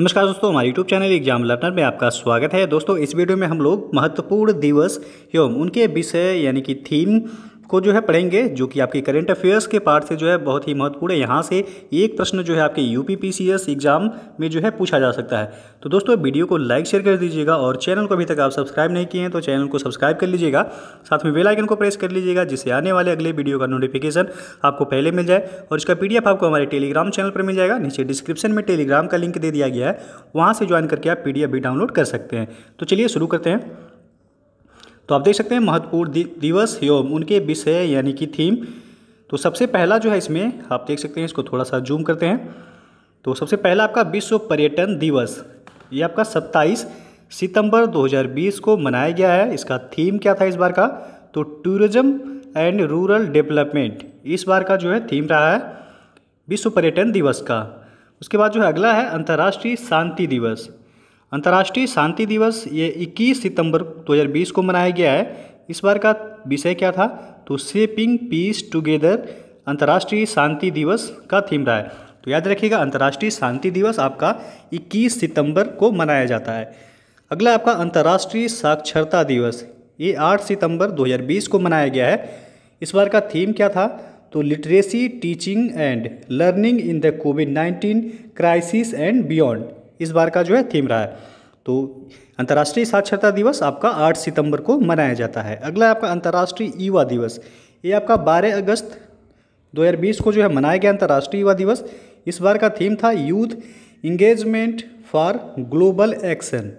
नमस्कार दोस्तों हमारे यूट्यूब चैनल एग्जाम लर्नर में आपका स्वागत है दोस्तों इस वीडियो में हम लोग महत्वपूर्ण दिवस एवं उनके विषय यानी कि थीम को जो है पढ़ेंगे जो कि आपके करेंट अफेयर्स के पार्ट से जो है बहुत ही महत्वपूर्ण है यहाँ से एक प्रश्न जो है आपके यू एग्जाम में जो है पूछा जा सकता है तो दोस्तों वीडियो को लाइक शेयर कर दीजिएगा और चैनल को अभी तक आप सब्सक्राइब नहीं किए हैं तो चैनल को सब्सक्राइब कर लीजिएगा साथ में बेलाइकन को प्रेस कर लीजिएगा जिससे आने वाले अगले वीडियो का नोटिफिकेशन आपको पहले मिल जाए और इसका पी आपको हमारे टेलीग्राम चैनल पर मिल जाएगा नीचे डिस्क्रिप्शन में टेलीग्राम का लिंक दे दिया गया है वहाँ से ज्वाइन करके आप पी भी डाउनलोड कर सकते हैं तो चलिए शुरू करते हैं तो आप देख सकते हैं महत्वपूर्ण दिवस एवं उनके विषय यानी कि थीम तो सबसे पहला जो है इसमें आप देख सकते हैं इसको थोड़ा सा जूम करते हैं तो सबसे पहला आपका विश्व पर्यटन दिवस ये आपका सत्ताईस सितंबर 2020 को मनाया गया है इसका थीम क्या था इस बार का तो टूरिज्म एंड रूरल डेवलपमेंट इस बार का जो है थीम रहा है विश्व पर्यटन दिवस का उसके बाद जो है अगला है अंतर्राष्ट्रीय शांति दिवस अंतर्राष्ट्रीय शांति दिवस ये 21 सितंबर 2020 को मनाया गया है इस बार का विषय क्या था तो सेपिंग पीस टुगेदर अंतर्राष्ट्रीय शांति दिवस का थीम रहा है तो याद रखिएगा अंतर्राष्ट्रीय शांति दिवस आपका 21 सितंबर को मनाया जाता है अगला आपका अंतर्राष्ट्रीय साक्षरता दिवस ये 8 सितंबर 2020 को मनाया गया है इस बार का थीम क्या था तो literacy teaching and learning in the COVID nineteen crisis and beyond इस बार का जो है थीम रहा है तो अंतर्राष्ट्रीय साक्षरता दिवस आपका 8 सितंबर को मनाया जाता है अगला आपका अंतर्राष्ट्रीय युवा दिवस ये आपका 12 अगस्त 2020 को जो है मनाया गया अंतर्राष्ट्रीय युवा दिवस इस बार का थीम था youth engagement for global action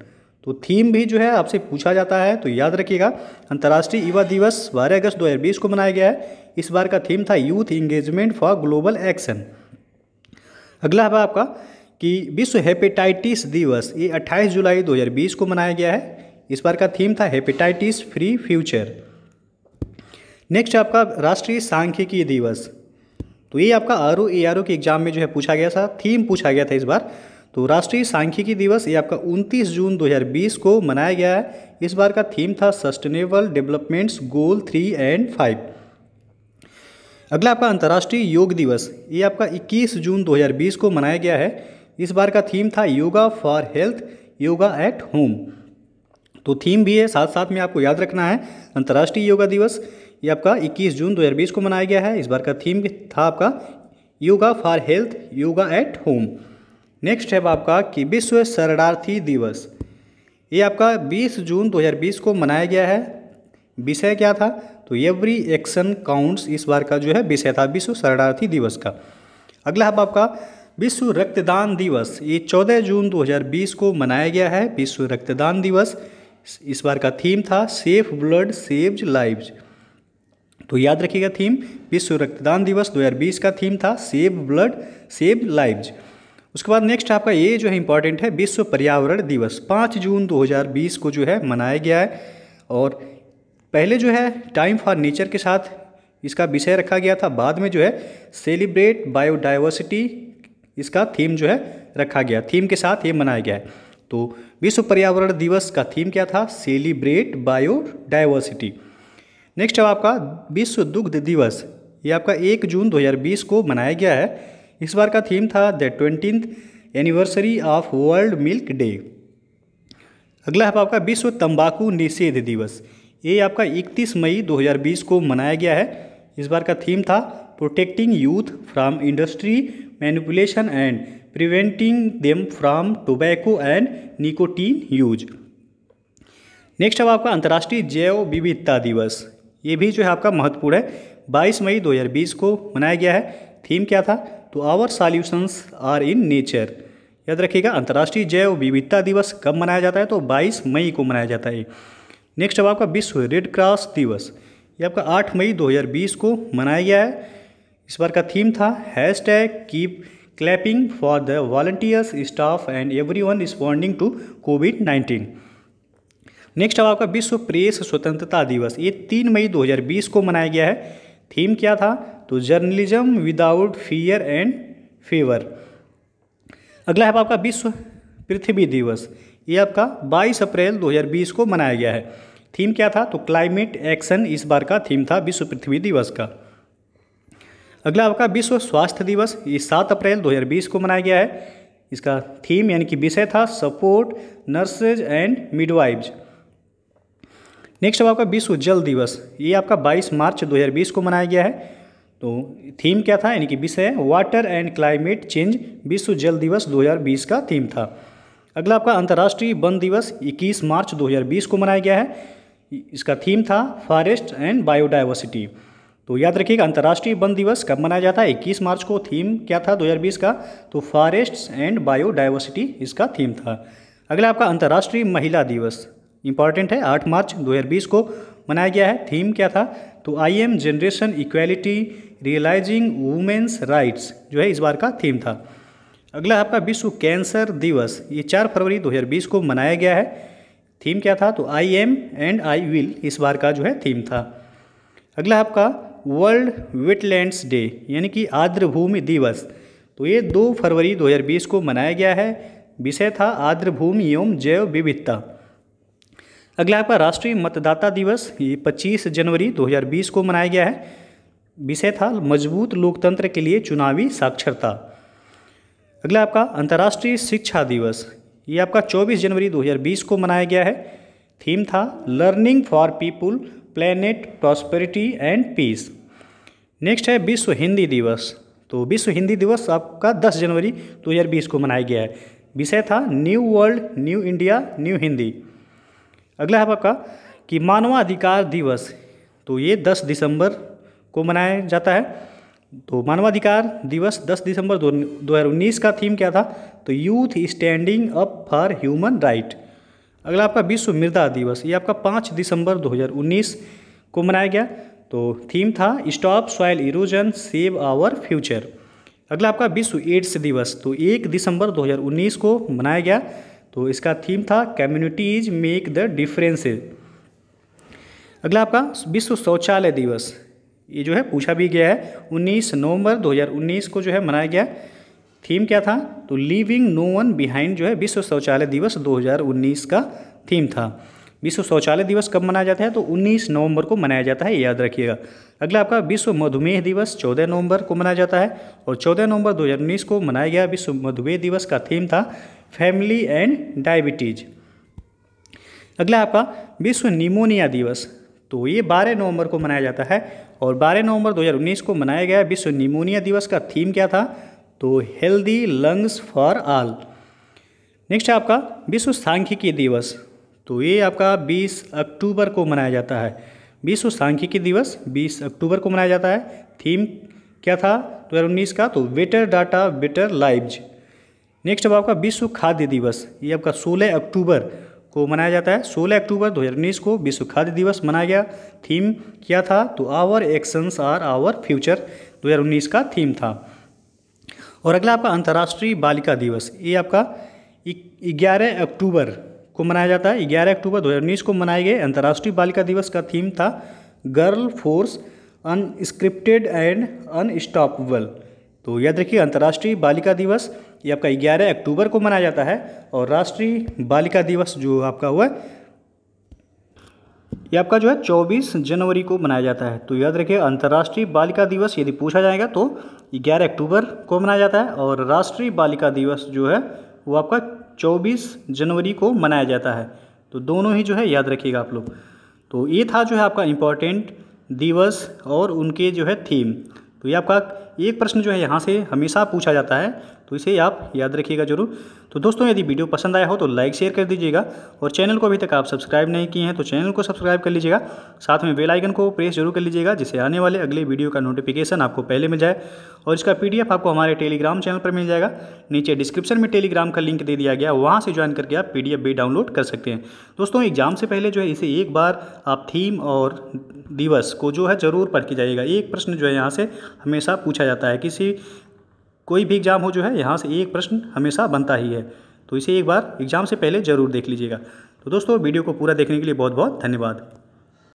तो थीम भी जो है आपसे पूछा जाता है तो याद रखिएगा अंतर्राष्ट्रीय युवा दिवस बारह अगस्त दो को मनाया गया है इस बार का थीम था youth engagement for global action अगला है आपका कि विश्व हेपेटाइटिस दिवस ये 28 जुलाई 2020 को मनाया गया है इस बार का थीम था हेपेटाइटिस फ्री फ्यूचर नेक्स्ट आपका राष्ट्रीय सांख्यिकी दिवस तो ये आपका R O A R O के एग्जाम में जो है पूछा गया था थीम पूछा गया था इस बार तो राष्ट्रीय सांख्यिकी दिवस ये आपका 29 जून 2020 को मनाया गया है इस बार का थीम था sustainable developments goal three and five अगला आपका अंतर्राष्ट्रीय योग दिवस ये आपका 21 जून 2020 को मनाया गया है इस बार का थीम था yoga for health yoga at home तो थीम भी है साथ साथ में आपको याद रखना है अंतर्राष्ट्रीय योगा दिवस ये आपका 21 जून 2020 को मनाया गया है इस बार का थीम था आपका yoga for health yoga at home next है आपका कि विश्व शरणार्थी दिवस ये आपका 20 जून 2020 को मनाया गया है विषय क्या था तो एवरी एक्शन काउंट्स इस बार का जो है विषय था विश्व शरणार्थी दिवस का अगला है आपका विश्व रक्तदान दिवस ये 14 जून 2020 को मनाया गया है विश्व रक्तदान दिवस इस बार का थीम था सेफ ब्लड सेव्ज लाइव तो याद रखिएगा थीम विश्व रक्तदान दिवस 2020 का थीम था सेव ब्लड सेव लाइव उसके बाद नेक्स्ट आपका ये जो है इंपॉर्टेंट है विश्व पर्यावरण दिवस पाँच जून दो को जो है मनाया गया है और पहले जो है टाइम फॉर नेचर के साथ इसका विषय रखा गया था बाद में जो है सेलिब्रेट बायोडाइवर्सिटी इसका थीम जो है रखा गया थीम के साथ ये मनाया गया है तो विश्व पर्यावरण दिवस का थीम क्या था सेलिब्रेट बायोडाइवर्सिटी नेक्स्ट है आपका विश्व दुग्ध दिवस ये आपका एक जून 2020 को मनाया गया है इस बार का थीम था the twenty anniversary of world milk day अगला है आपका विश्व तंबाकू निषेध दिवस ये आपका 31 मई 2020 को मनाया गया है इस बार का थीम था protecting youth from industry manipulation and preventing them from tobacco and nicotine use next अब आपका अंतर्राष्ट्रीय जैव विविधता दिवस ये भी जो है आपका महत्वपूर्ण है 22 मई 2020 को मनाया गया है थीम क्या था तो our solutions are in nature याद रखिएगा अंतर्राष्ट्रीय जैव विविधता दिवस कब मनाया जाता है तो 22 मई को मनाया जाता है नेक्स्ट अब आपका विश्व रेड क्रॉस दिवस ये आपका 8 मई 2020 को मनाया गया है इस बार का थीम था hashtag keep clapping for the volunteers staff and everyone responding to COVID nineteen next अब आपका विश्व प्रेस स्वतंत्रता दिवस ये तीन मई 2020 को मनाया गया है थीम क्या था तो journalism without fear and favour अगला है आपका विश्व पृथ्वी दिवस ये आपका 22 अप्रैल 2020 को मनाया गया है थीम क्या था तो क्लाइमेट एक्शन इस बार का थीम था विश्व पृथ्वी दिवस का अगला आपका विश्व स्वास्थ्य दिवस ये सात अप्रैल 2020 को मनाया गया है इसका थीम यानी कि विषय था support nurses and midwives next अब आपका विश्व जल दिवस ये आपका 22 मार्च 2020 को मनाया गया है तो थीम क्या था यानी कि विषय वाटर एंड क्लाइमेट चेंज विश्व जल दिवस 2020 का थीम था अगला आपका अंतर्राष्ट्रीय वन दिवस 21 मार्च 2020 को मनाया गया है इसका थीम था फॉरेस्ट एंड बायोडाइवर्सिटी तो याद रखिएगा अंतर्राष्ट्रीय वन दिवस कब मनाया जाता है 21 मार्च को थीम क्या था 2020 का तो फॉरेस्ट्स एंड बायोडाइवर्सिटी इसका थीम था अगला आपका अंतर्राष्ट्रीय महिला दिवस इंपॉर्टेंट है 8 मार्च 2020 को मनाया गया है थीम क्या था तो I am generation equality realising women's rights जो है इस बार का थीम था अगला आपका विश्व कैंसर दिवस ये चार फरवरी दो को मनाया गया है थीम क्या था तो I am and I will इस बार का जो है थीम था अगला आपका वर्ल्ड वेटलैंड्स डे यानी कि आर्द्र भूमि दिवस तो ये दो फरवरी 2020 को मनाया गया है विषय था आर्द्र भूमि एवं जैव विविधता अगला आपका राष्ट्रीय मतदाता दिवस ये 25 जनवरी 2020 को मनाया गया है विषय था मजबूत लोकतंत्र के लिए चुनावी साक्षरता अगला आपका अंतर्राष्ट्रीय शिक्षा दिवस ये आपका 24 जनवरी 2020 को मनाया गया है थीम था learning for people planet prosperity and peace next है विश्व हिंदी दिवस तो विश्व हिंदी दिवस आपका 10 जनवरी 2020 को मनाया गया है विषय था new world new India new Hindi अगला है आपका कि मानवाधिकार दिवस तो ये 10 दिसंबर को मनाया जाता है तो मानवाधिकार दिवस 10 दिसंबर 2019 का थीम क्या था तो youth standing up for human right अगला आपका विश्व मृदा दिवस ये आपका पाँच दिसंबर 2019 को मनाया गया तो थीम था stop soil erosion save our future अगला आपका विश्व एड्स दिवस तो एक दिसंबर 2019 को मनाया गया तो इसका थीम था कम्युनिटीज मेक द डिफरेंस अगला आपका विश्व शौचालय दिवस ये जो है पूछा भी गया है 19 नवंबर 2019 को जो है मनाया गया थीम क्या था तो लिविंग नो वन बिहाइंड जो है विश्व शौचालय दिवस 2019 का थीम था विश्व शौचालय दिवस कब मनाया जाता है तो 19 नवंबर को मनाया जाता है याद रखिएगा अगला आपका विश्व मधुमेह दिवस 14 नवंबर को मनाया जाता है और 14 नवंबर 2019 को मनाया गया विश्व मधुमेह दिवस का थीम था फैमिली एंड डायबिटीज अगला आपका विश्व निमोनिया दिवस तो ये 12 नवंबर को मनाया जाता है और 12 नवंबर 2019 को मनाया गया विश्व निमोनिया दिवस का थीम क्या था तो healthy lungs for all next है आपका विश्व सांख्यिकी दिवस तो ये आपका 20 अक्टूबर को मनाया जाता है विश्व सांख्यिकी दिवस 20 अक्टूबर को मनाया जाता है थीम क्या था दो हज़ार उन्नीस का तो better data better lives next अब आपका विश्व खाद्य दिवस ये आपका 16 अक्टूबर को मनाया जाता है 16 अक्टूबर 2019 को विश्व खाद्य दिवस मनाया गया थीम क्या था तो our actions are our future 2019 का थीम था और अगला आपका अंतर्राष्ट्रीय बालिका दिवस ये आपका ग्यारह अक्टूबर को मनाया जाता है ग्यारह अक्टूबर 2019 को मनाए गए अंतर्राष्ट्रीय बालिका दिवस का थीम था girl force unscripted and unstoppable तो याद रखिए अंतर्राष्ट्रीय बालिका दिवस ये आपका ग्यारह अक्टूबर को मनाया जाता है और राष्ट्रीय बालिका दिवस जो आपका हुआ ये आपका जो है 24 जनवरी को मनाया जाता है तो याद रखिए अंतर्राष्ट्रीय बालिका दिवस यदि पूछा जाएगा तो ग्यारह अक्टूबर को मनाया जाता है और राष्ट्रीय बालिका दिवस जो है वो आपका चौबीस जनवरी को मनाया जाता है तो दोनों ही जो है याद रखिएगा आप लोग तो ये था जो है आपका इम्पोर्टेंट दिवस और उनके जो है थीम तो ये आपका एक प्रश्न जो है यहाँ से हमेशा पूछा जाता है तो इसे आप याद रखिएगा जरूर तो दोस्तों यदि वीडियो पसंद आया हो तो लाइक शेयर कर दीजिएगा और चैनल को अभी तक आप सब्सक्राइब नहीं किए हैं तो चैनल को सब्सक्राइब कर लीजिएगा साथ में बेल आइकन को प्रेस जरूर कर लीजिएगा जिससे आने वाले अगले वीडियो का नोटिफिकेशन आपको पहले मिल जाए और इसका पी आपको हमारे टेलीग्राम चैनल पर मिल जाएगा नीचे डिस्क्रिप्शन में टेलीग्राम का लिंक दे दिया गया वहाँ से ज्वाइन करके आप पी भी डाउनलोड कर सकते हैं दोस्तों एग्जाम से पहले जो है इसे एक बार आप थीम और दिवस को जो है ज़रूर पढ़ के जाइएगा एक प्रश्न जो है यहाँ से हमेशा पूछा जाता है किसी कोई भी एग्ज़ाम हो जो है यहाँ से एक प्रश्न हमेशा बनता ही है तो इसे एक बार एग्ज़ाम से पहले ज़रूर देख लीजिएगा तो दोस्तों वीडियो को पूरा देखने के लिए बहुत बहुत धन्यवाद